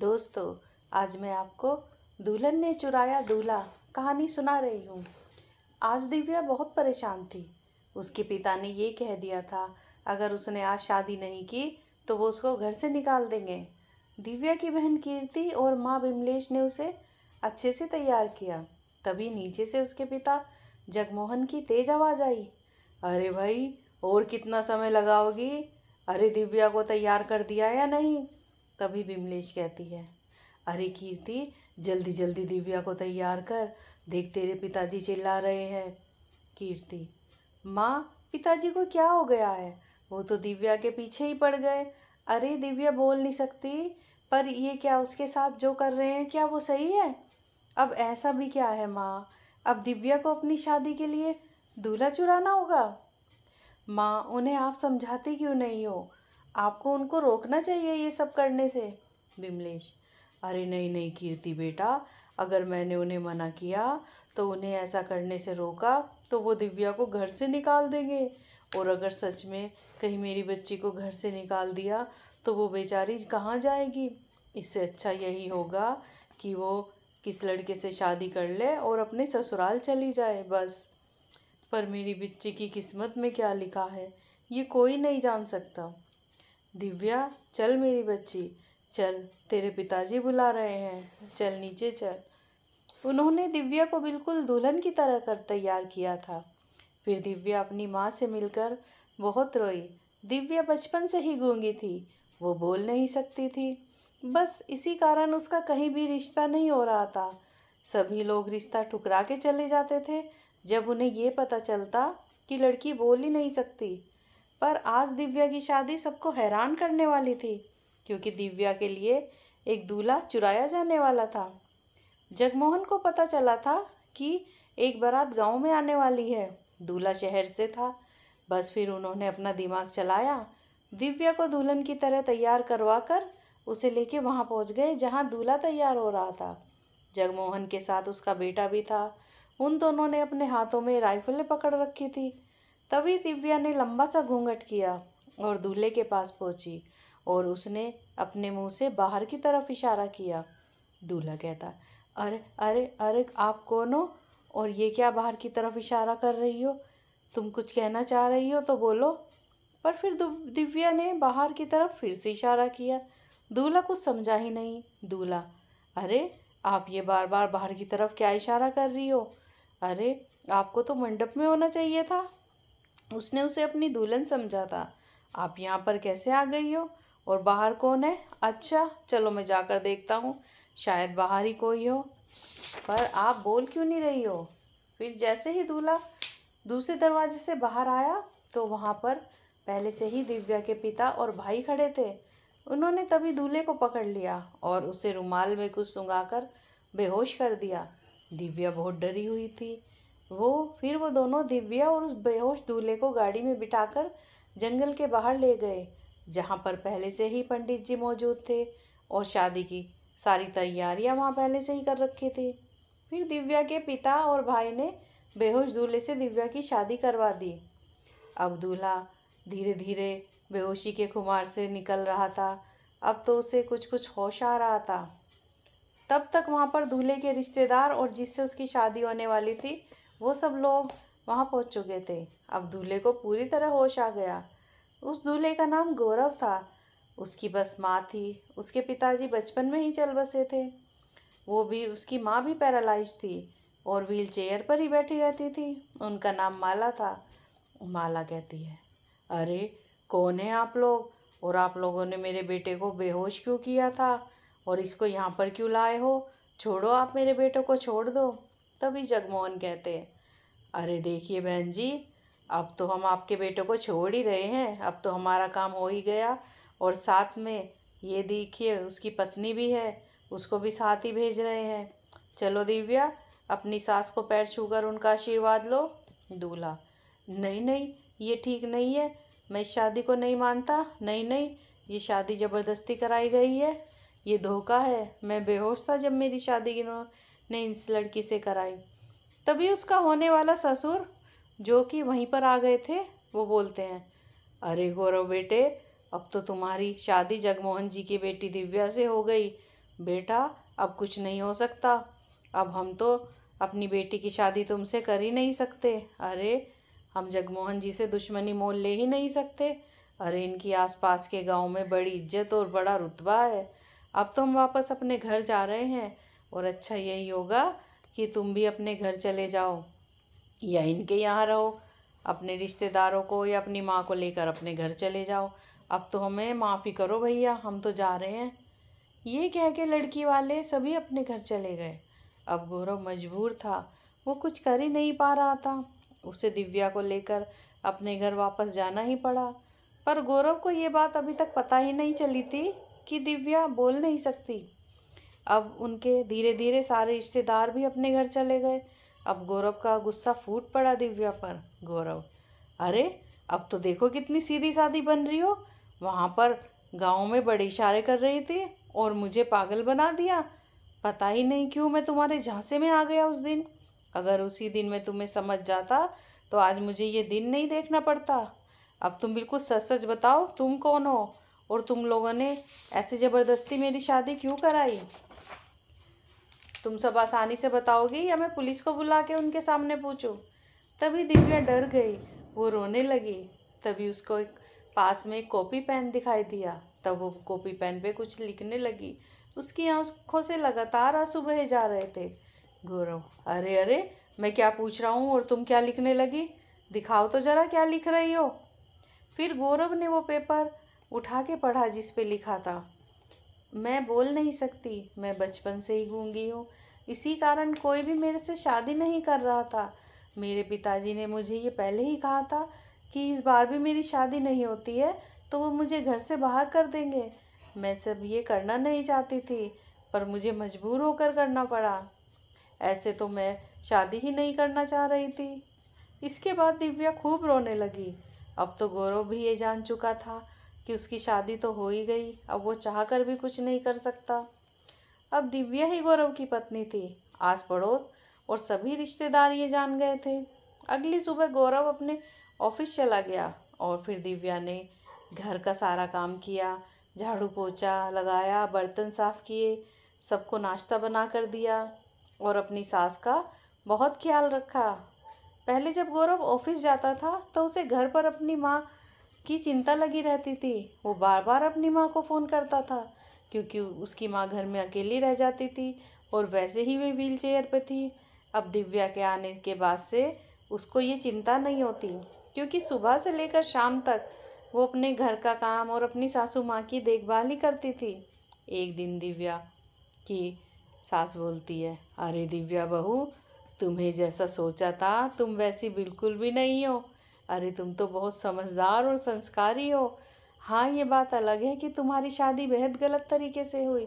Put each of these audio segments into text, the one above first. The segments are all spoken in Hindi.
दोस्तों आज मैं आपको दुल्हन ने चुराया दूल्हा कहानी सुना रही हूँ आज दिव्या बहुत परेशान थी उसके पिता ने ये कह दिया था अगर उसने आज शादी नहीं की तो वो उसको घर से निकाल देंगे दिव्या की बहन कीर्ति और माँ विमलेश ने उसे अच्छे से तैयार किया तभी नीचे से उसके पिता जगमोहन की तेज आवाज़ आई अरे भाई और कितना समय लगाओगी अरे दिव्या को तैयार कर दिया या नहीं तभी विमलेश कहती है अरे कीर्ति जल्दी जल्दी दिव्या को तैयार कर देख तेरे पिताजी चिल्ला रहे हैं कीर्ति माँ पिताजी को क्या हो गया है वो तो दिव्या के पीछे ही पड़ गए अरे दिव्या बोल नहीं सकती पर ये क्या उसके साथ जो कर रहे हैं क्या वो सही है अब ऐसा भी क्या है माँ अब दिव्या को अपनी शादी के लिए दूल्हा चुराना होगा माँ उन्हें आप समझाते क्यों नहीं हो आपको उनको रोकना चाहिए ये सब करने से बिमलेश अरे नहीं नहीं कीर्ति बेटा अगर मैंने उन्हें मना किया तो उन्हें ऐसा करने से रोका तो वो दिव्या को घर से निकाल देंगे और अगर सच में कहीं मेरी बच्ची को घर से निकाल दिया तो वो बेचारी कहाँ जाएगी इससे अच्छा यही होगा कि वो किस लड़के से शादी कर ले और अपने ससुराल चली जाए बस पर मेरी बच्ची की किस्मत में क्या लिखा है ये कोई नहीं जान सकता दिव्या चल मेरी बच्ची चल तेरे पिताजी बुला रहे हैं चल नीचे चल उन्होंने दिव्या को बिल्कुल दुल्हन की तरह कर तैयार किया था फिर दिव्या अपनी माँ से मिलकर बहुत रोई दिव्या बचपन से ही गूंगी थी वो बोल नहीं सकती थी बस इसी कारण उसका कहीं भी रिश्ता नहीं हो रहा था सभी लोग रिश्ता ठुकरा के चले जाते थे जब उन्हें ये पता चलता कि लड़की बोल ही नहीं सकती पर आज दिव्या की शादी सबको हैरान करने वाली थी क्योंकि दिव्या के लिए एक दूल्हा चुराया जाने वाला था जगमोहन को पता चला था कि एक बारात गांव में आने वाली है दूल्हा शहर से था बस फिर उन्होंने अपना दिमाग चलाया दिव्या को दुल्हन की तरह तैयार करवा कर उसे लेके वहाँ पहुँच गए जहाँ दूल्हा तैयार हो रहा था जगमोहन के साथ उसका बेटा भी था उन दोनों ने अपने हाथों में राइफलें पकड़ रखी थी तभी दिव्या ने लंबा सा घूंघट किया और दूल्हे के पास पहुंची और उसने अपने मुंह से बाहर की तरफ इशारा किया दूल्हा कहता अरे अरे अरे आप कौन हो और ये क्या बाहर की तरफ इशारा कर रही हो तुम कुछ कहना चाह रही हो तो बोलो पर फिर दिव्या ने बाहर की तरफ फिर से इशारा किया दूल्हा कुछ समझा ही नहीं दूल्हा अरे आप ये बार बार बाहर की तरफ क्या इशारा कर रही हो अरे आपको तो मंडप में होना चाहिए था उसने उसे अपनी दुल्हन समझा था आप यहाँ पर कैसे आ गई हो और बाहर कौन है अच्छा चलो मैं जाकर देखता हूँ शायद बाहर ही कोई हो पर आप बोल क्यों नहीं रही हो फिर जैसे ही दूल्हा दूसरे दरवाजे से बाहर आया तो वहाँ पर पहले से ही दिव्या के पिता और भाई खड़े थे उन्होंने तभी दूल्हे को पकड़ लिया और उसे रुमाल में कुछ सुंगा बेहोश कर दिया दिव्या बहुत डरी हुई थी वो फिर वो दोनों दिव्या और उस बेहोश दूल्हे को गाड़ी में बिठाकर जंगल के बाहर ले गए जहाँ पर पहले से ही पंडित जी मौजूद थे और शादी की सारी तैयारियाँ वहाँ पहले से ही कर रखी थी फिर दिव्या के पिता और भाई ने बेहोश दूल्हे से दिव्या की शादी करवा दी अब दूल्हा धीरे धीरे बेहोशी के खुमार से निकल रहा था अब तो उसे कुछ कुछ होश आ रहा था तब तक वहाँ पर दूल्हे के रिश्तेदार और जिससे उसकी शादी होने वाली थी वो सब लोग वहाँ पहुँच चुके थे अब दूल्हे को पूरी तरह होश आ गया उस दूल्हे का नाम गौरव था उसकी बस माँ थी उसके पिताजी बचपन में ही चल बसे थे वो भी उसकी माँ भी पैरालाइज थी और व्हील चेयर पर ही बैठी रहती थी उनका नाम माला था माला कहती है अरे कौन है आप लोग और आप लोगों ने मेरे बेटे को बेहोश क्यों किया था और इसको यहाँ पर क्यों लाए हो छोड़ो आप मेरे बेटे को छोड़ दो तभी जगमोहन कहते हैं अरे देखिए बहन जी अब तो हम आपके बेटे को छोड़ ही रहे हैं अब तो हमारा काम हो ही गया और साथ में ये देखिए उसकी पत्नी भी है उसको भी साथ ही भेज रहे हैं चलो दिव्या अपनी सास को पैर छूकर उनका आशीर्वाद लो दूल्हा नहीं नहीं ये ठीक नहीं है मैं इस शादी को नहीं मानता नहीं नहीं ये शादी ज़बरदस्ती कराई गई है ये धोखा है मैं बेहोश था जब मेरी शादी की ने इस लड़की से कराई तभी उसका होने वाला ससुर जो कि वहीं पर आ गए थे वो बोलते हैं अरे गौरव बेटे अब तो तुम्हारी शादी जगमोहन जी की बेटी दिव्या से हो गई बेटा अब कुछ नहीं हो सकता अब हम तो अपनी बेटी की शादी तुमसे कर ही नहीं सकते अरे हम जगमोहन जी से दुश्मनी मोल ले ही नहीं सकते अरे इनकी आसपास के गांव में बड़ी इज्जत और बड़ा रुतबा है अब तो हम वापस अपने घर जा रहे हैं और अच्छा यही होगा कि तुम भी अपने घर चले जाओ या इनके यहाँ रहो अपने रिश्तेदारों को या अपनी माँ को लेकर अपने घर चले जाओ अब तो हमें माफ़ी करो भैया हम तो जा रहे हैं ये कह के लड़की वाले सभी अपने घर चले गए अब गौरव मजबूर था वो कुछ कर ही नहीं पा रहा था उसे दिव्या को लेकर अपने घर वापस जाना ही पड़ा पर गौरव को ये बात अभी तक पता ही नहीं चली थी कि दिव्या बोल नहीं सकती अब उनके धीरे धीरे सारे रिश्तेदार भी अपने घर चले गए अब गौरव का गुस्सा फूट पड़ा दिव्या पर गौरव अरे अब तो देखो कितनी सीधी सादी बन रही हो वहाँ पर गांव में बड़े इशारे कर रही थी और मुझे पागल बना दिया पता ही नहीं क्यों मैं तुम्हारे झांसे में आ गया उस दिन अगर उसी दिन मैं तुम्हें समझ जाता तो आज मुझे ये दिन नहीं देखना पड़ता अब तुम बिल्कुल सच सच बताओ तुम कौन हो और तुम लोगों ने ऐसे ज़बरदस्ती मेरी शादी क्यों कराई तुम सब आसानी से बताओगी या मैं पुलिस को बुला के उनके सामने पूछूँ तभी दिव्या डर गई वो रोने लगी तभी उसको एक पास में एक कॉपी पेन दिखाई दिया तब वो कॉपी पेन पे कुछ लिखने लगी उसकी आंखों से लगातार आंसू बहे जा रहे थे गौरव अरे अरे मैं क्या पूछ रहा हूँ और तुम क्या लिखने लगी दिखाओ तो ज़रा क्या लिख रही हो फिर गौरव ने वो पेपर उठा के पढ़ा जिस पे लिखा था मैं बोल नहीं सकती मैं बचपन से ही गूंगी हूँ इसी कारण कोई भी मेरे से शादी नहीं कर रहा था मेरे पिताजी ने मुझे ये पहले ही कहा था कि इस बार भी मेरी शादी नहीं होती है तो वो मुझे घर से बाहर कर देंगे मैं सब ये करना नहीं चाहती थी पर मुझे मजबूर होकर करना पड़ा ऐसे तो मैं शादी ही नहीं करना चाह रही थी इसके बाद दिव्या खूब रोने लगी अब तो गौरव भी ये जान चुका था कि उसकी शादी तो हो ही गई अब वो चाह कर भी कुछ नहीं कर सकता अब दिव्या ही गौरव की पत्नी थी आस पड़ोस और सभी रिश्तेदार ये जान गए थे अगली सुबह गौरव अपने ऑफिस चला गया और फिर दिव्या ने घर का सारा काम किया झाड़ू पोछा लगाया बर्तन साफ किए सबको नाश्ता बना कर दिया और अपनी सास का बहुत ख्याल रखा पहले जब गौरव ऑफिस जाता था तो उसे घर पर अपनी माँ की चिंता लगी रहती थी वो बार बार अपनी माँ को फ़ोन करता था क्योंकि उसकी माँ घर में अकेली रह जाती थी और वैसे ही वे व्हील चेयर पर थी अब दिव्या के आने के बाद से उसको ये चिंता नहीं होती क्योंकि सुबह से लेकर शाम तक वो अपने घर का काम और अपनी सासू माँ की देखभाल ही करती थी एक दिन दिव्या की सास बोलती है अरे दिव्या बहू तुम्हें जैसा सोचा था तुम वैसी बिल्कुल भी नहीं हो अरे तुम तो बहुत समझदार और संस्कारी हो हाँ ये बात अलग है कि तुम्हारी शादी बेहद गलत तरीके से हुई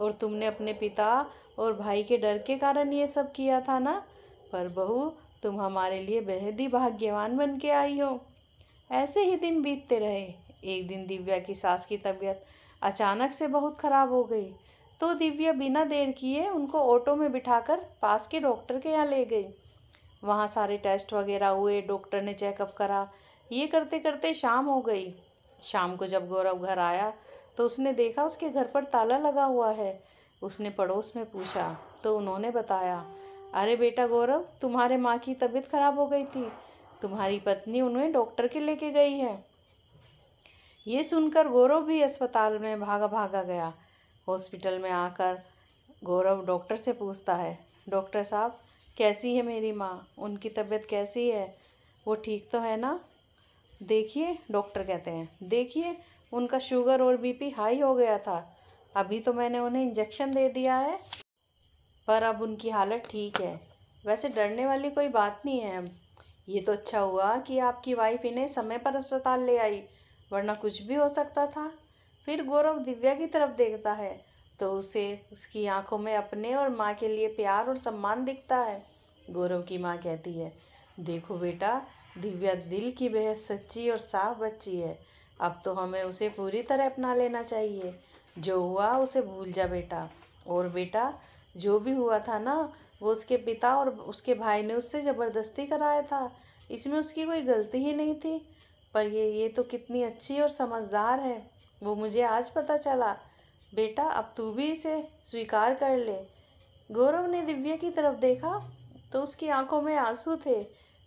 और तुमने अपने पिता और भाई के डर के कारण ये सब किया था ना पर बहू तुम हमारे लिए बेहद ही भाग्यवान बन के आई हो ऐसे ही दिन बीतते रहे एक दिन दिव्या की सास की तबीयत अचानक से बहुत ख़राब हो गई तो दिव्या बिना देर किए उनको ऑटो में बिठाकर पास के डॉक्टर के यहाँ ले गई वहाँ सारे टेस्ट वगैरह हुए डॉक्टर ने चेकअप करा ये करते करते शाम हो गई शाम को जब गौरव घर आया तो उसने देखा उसके घर पर ताला लगा हुआ है उसने पड़ोस में पूछा तो उन्होंने बताया अरे बेटा गौरव तुम्हारे माँ की तबीयत खराब हो गई थी तुम्हारी पत्नी उन्हें डॉक्टर के लेके गई है ये सुनकर गौरव भी अस्पताल में भागा भागा गया हॉस्पिटल में आकर गौरव डॉक्टर से पूछता है डॉक्टर साहब कैसी है मेरी माँ उनकी तबीयत कैसी है वो ठीक तो है ना देखिए डॉक्टर कहते हैं देखिए उनका शुगर और बीपी हाई हो गया था अभी तो मैंने उन्हें इंजेक्शन दे दिया है पर अब उनकी हालत ठीक है वैसे डरने वाली कोई बात नहीं है ये तो अच्छा हुआ कि आपकी वाइफ इन्हें समय पर अस्पताल ले आई वरना कुछ भी हो सकता था फिर गौरव दिव्या की तरफ देखता है तो उसे उसकी आंखों में अपने और माँ के लिए प्यार और सम्मान दिखता है गौरव की माँ कहती है देखो बेटा दिव्या दिल की बेहद सच्ची और साफ बच्ची है अब तो हमें उसे पूरी तरह अपना लेना चाहिए जो हुआ उसे भूल जा बेटा और बेटा जो भी हुआ था ना वो उसके पिता और उसके भाई ने उससे ज़बरदस्ती कराया था इसमें उसकी कोई गलती ही नहीं थी पर ये ये तो कितनी अच्छी और समझदार है वो मुझे आज पता चला बेटा अब तू भी इसे स्वीकार कर ले गौरव ने दिव्या की तरफ देखा तो उसकी आंखों में आंसू थे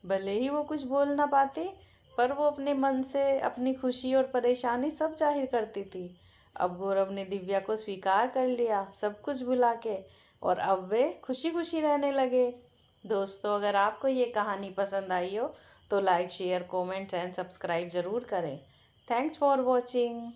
भले ही वो कुछ बोल ना पाती पर वो अपने मन से अपनी खुशी और परेशानी सब जाहिर करती थी अब गौरव ने दिव्या को स्वीकार कर लिया सब कुछ भुला के और अब वे खुशी खुशी रहने लगे दोस्तों अगर आपको ये कहानी पसंद आई हो तो like share comment and subscribe ज़रूर करें थैंक्स फॉर वॉचिंग